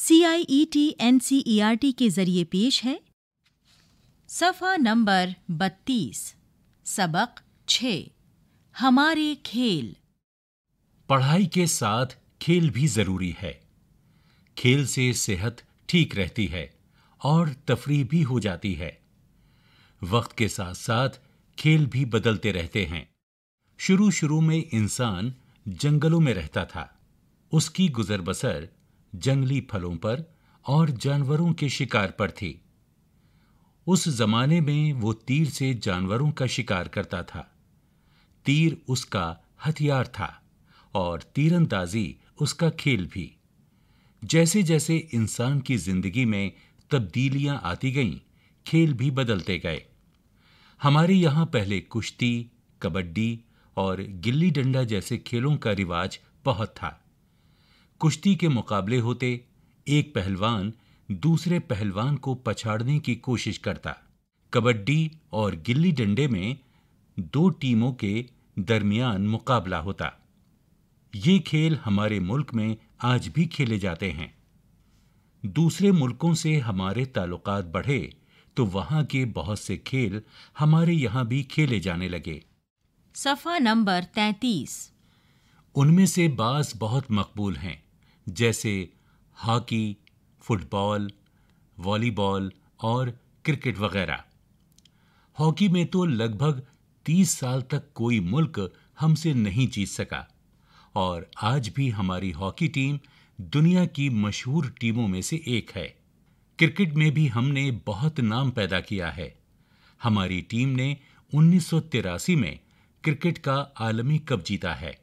C I E T N C E R T के जरिए पेश है सफ़ा नंबर बत्तीस सबक छ हमारे खेल पढ़ाई के साथ खेल भी ज़रूरी है खेल से सेहत ठीक रहती है और तफरी भी हो जाती है वक्त के साथ साथ खेल भी बदलते रहते हैं शुरू शुरू में इंसान जंगलों में रहता था उसकी गुजर बसर जंगली फलों पर और जानवरों के शिकार पर थी उस जमाने में वो तीर से जानवरों का शिकार करता था तीर उसका हथियार था और तीरंदाजी उसका खेल भी जैसे जैसे इंसान की जिंदगी में तब्दीलियां आती गईं खेल भी बदलते गए हमारे यहाँ पहले कुश्ती कबड्डी और गिल्ली डंडा जैसे खेलों का रिवाज बहुत था कुश्ती के मुकाबले होते एक पहलवान दूसरे पहलवान को पछाड़ने की कोशिश करता कबड्डी और गिल्ली डंडे में दो टीमों के दरमियान मुकाबला होता ये खेल हमारे मुल्क में आज भी खेले जाते हैं दूसरे मुल्कों से हमारे ताल्लुकात बढ़े तो वहाँ के बहुत से खेल हमारे यहाँ भी खेले जाने लगे सफ़ा नंबर तैतीस उनमें से बास बहुत मकबूल हैं जैसे हॉकी फुटबॉल वॉलीबॉल और क्रिकेट वगैरह हॉकी में तो लगभग तीस साल तक कोई मुल्क हमसे नहीं जीत सका और आज भी हमारी हॉकी टीम दुनिया की मशहूर टीमों में से एक है क्रिकेट में भी हमने बहुत नाम पैदा किया है हमारी टीम ने उन्नीस में क्रिकेट का आलमी कप जीता है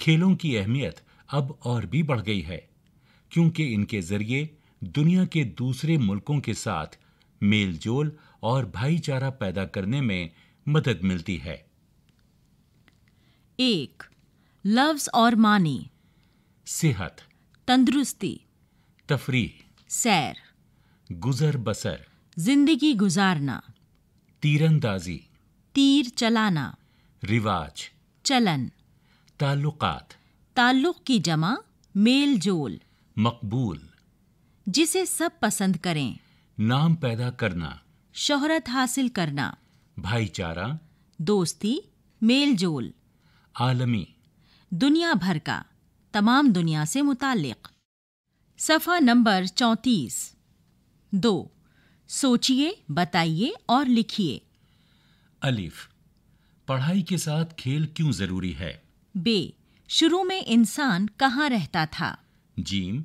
खेलों की अहमियत अब और भी बढ़ गई है क्योंकि इनके जरिए दुनिया के दूसरे मुल्कों के साथ मेलजोल और भाईचारा पैदा करने में मदद मिलती है एक लफ्ज और मानी सेहत तंदुरुस्ती तफरी सैर गुजर बसर जिंदगी गुजारना तीरंदाजी तीर चलाना रिवाज चलन ताल्लुकात ताल्लुक़ की जमा मेल जोल मकबूल जिसे सब पसंद करें नाम पैदा करना शोहरत हासिल करना भाईचारा दोस्ती मेल जोल आलमी दुनिया भर का तमाम दुनिया से मुतालिक सफ़ा नंबर चौंतीस दो सोचिए बताइए और लिखिए अलिफ पढ़ाई के साथ खेल क्यों ज़रूरी है बे शुरू में इंसान कहाँ रहता था जीम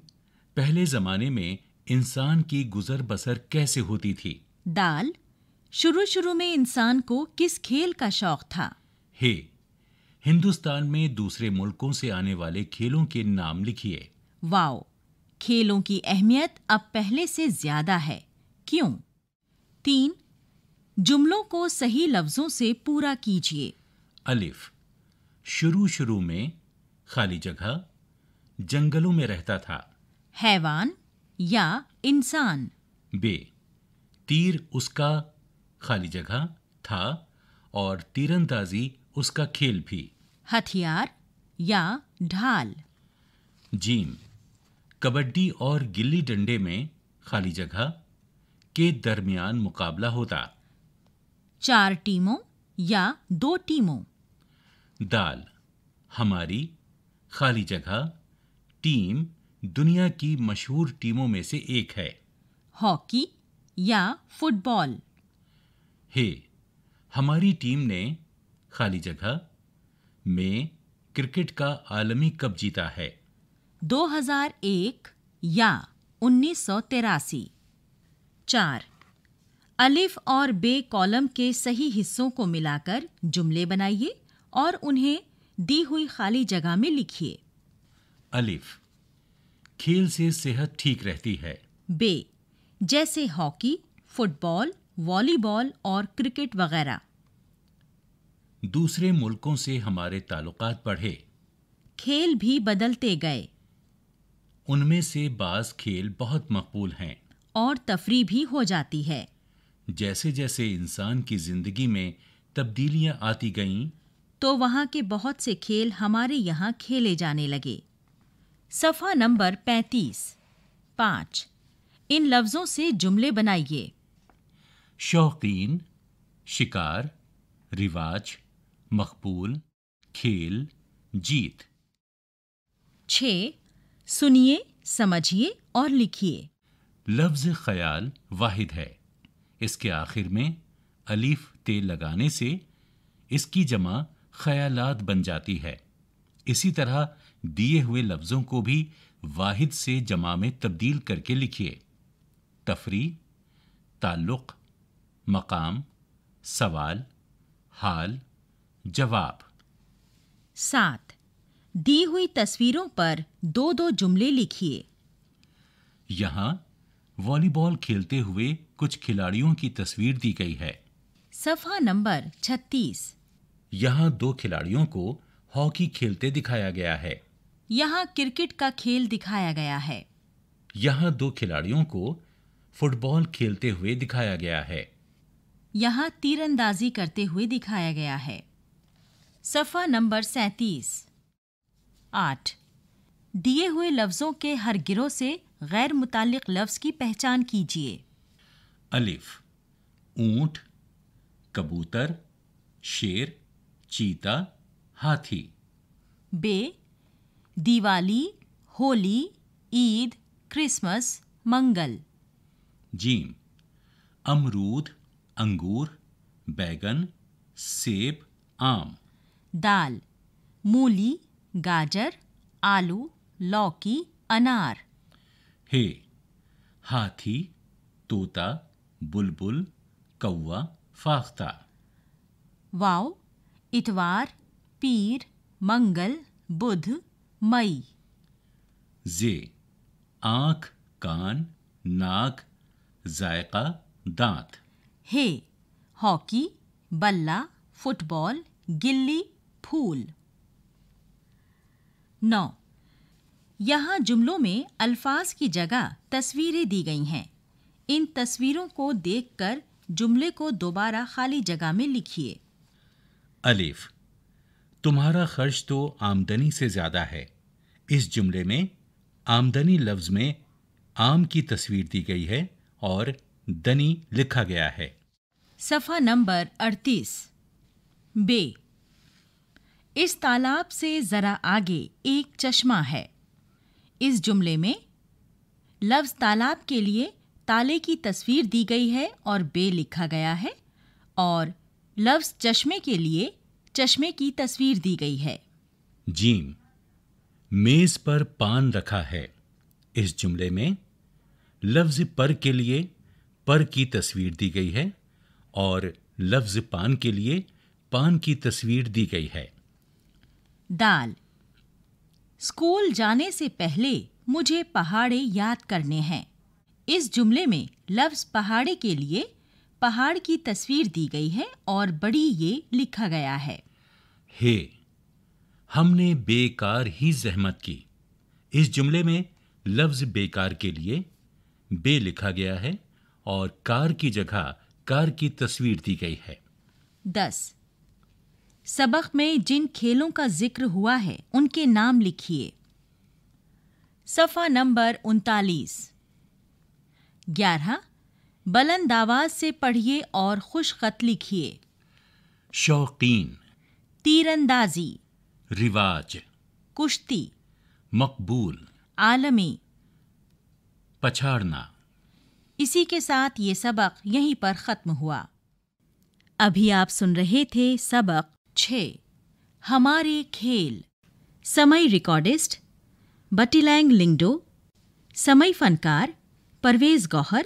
पहले जमाने में इंसान की गुजर बसर कैसे होती थी दाल शुरू शुरू में इंसान को किस खेल का शौक था हे हिंदुस्तान में दूसरे मुल्कों से आने वाले खेलों के नाम लिखिए वाओ खेलों की अहमियत अब पहले से ज्यादा है क्यों तीन जुमलों को सही लफ्जों से पूरा कीजिए अलिफ शुरू शुरू में खाली जगह जंगलों में रहता था हैवान या इंसान बे तीर उसका खाली जगह था और तीरंदाजी उसका खेल भी हथियार या ढाल जीम कबड्डी और गिल्ली डंडे में खाली जगह के दरमियान मुकाबला होता चार टीमों या दो टीमों दाल हमारी खाली जगह टीम दुनिया की मशहूर टीमों में से एक है हॉकी या फुटबॉल हे हमारी टीम ने खाली जगह में क्रिकेट का आलमी कप जीता है 2001 या उन्नीस सौ चार अलिफ और बे कॉलम के सही हिस्सों को मिलाकर जुमले बनाइए और उन्हें दी हुई खाली जगह में लिखिए अलिफ खेल से सेहत ठीक रहती है बे जैसे हॉकी फुटबॉल वॉलीबॉल और क्रिकेट वगैरह दूसरे मुल्कों से हमारे ताल्लुकात बढ़े खेल भी बदलते गए उनमें से बाज खेल बहुत मकबूल हैं और तफरी भी हो जाती है जैसे जैसे इंसान की ज़िंदगी में तब्दीलियां आती गईं तो वहां के बहुत से खेल हमारे यहाँ खेले जाने लगे सफ़ा नंबर पैंतीस पांच इन लफ्ज़ों से जुमले बनाइए शौकीन शिकार रिवाज मकबूल खेल जीत छ सुनिए समझिए और लिखिए लफ्ज़ ख्याल वाहिद है इसके आखिर में अलीफ ते लगाने से इसकी जमा ख्याल बन जाती है इसी तरह दिए हुए लफ्ज़ों को भी वाहिद से जमा में तब्दील करके लिखिए तफरी ताल्लुक़ मकाम सवाल हाल जवाब सात दी हुई तस्वीरों पर दो दो जुमले लिखिए यहाँ वॉलीबॉल खेलते हुए कुछ खिलाड़ियों की तस्वीर दी गई है सफा नंबर छत्तीस यहाँ दो खिलाड़ियों को हॉकी खेलते दिखाया गया है यहाँ क्रिकेट का खेल दिखाया गया है यहाँ दो खिलाड़ियों को फुटबॉल खेलते हुए दिखाया गया है यहाँ तीरंदाजी करते हुए दिखाया गया है सफ़ा नंबर सैतीस आठ दिए हुए लफ्ज़ों के हर गिरोह से गैर मुतल लफ्ज़ की पहचान कीजिए अलिफ ऊंट कबूतर शेर चीता हाथी बे दिवाली होली ईद क्रिसमस मंगल जीम अमरूद अंगूर बैगन सेब आम दाल मूली गाजर आलू लौकी अनार हे हाथी तोता बुलबुल कौवा फाख्ता वाओ इतवार पीर मंगल बुध मई जे आंख कान नाक जायका दांत हे हॉकी बल्ला फुटबॉल गिल्ली फूल नौ यहाँ जुमलों में अल्फाज की जगह तस्वीरें दी गई हैं इन तस्वीरों को देखकर जुमले को दोबारा खाली जगह में लिखिए अलीफ तुम्हारा खर्च तो आमदनी से ज़्यादा है इस जुमले में आमदनी लफ्ज़ में आम की तस्वीर दी गई है और दनी लिखा गया है सफ़ा नंबर 38 बे इस तालाब से ज़रा आगे एक चश्मा है इस जुमले में लफ्ज़ तालाब के लिए ताले की तस्वीर दी गई है और बे लिखा गया है और लफ्ज चश्मे के लिए चश्मे की तस्वीर दी गई है जीम मेज पर पान रखा है इस जुमले में लफ्ज पर के लिए पर की तस्वीर दी गई है और लफ्ज पान के लिए पान की तस्वीर दी गई है दाल स्कूल जाने से पहले मुझे पहाड़े याद करने हैं इस जुमले में लफ्ज पहाड़े के लिए पहाड़ की तस्वीर दी गई है और बड़ी ये लिखा गया है हे हमने बेकार ही जहमत की इस जुमले में लफ्ज बेकार के लिए बे लिखा गया है और कार की जगह कार की तस्वीर दी गई है दस सबक में जिन खेलों का जिक्र हुआ है उनके नाम लिखिए सफा नंबर उनतालीस ग्यारह बुलंद आवाज से पढ़िए और खुश खत लिखिए शौकीन तीरंदाजी रिवाज कुश्ती मकबूल आलमी पछाड़ना इसी के साथ ये सबक यहीं पर ख़त्म हुआ अभी आप सुन रहे थे सबक छ हमारे खेल समय रिकॉर्डिस्ट बटिलैंग लिंगडो समय फनकार परवेज़ गौहर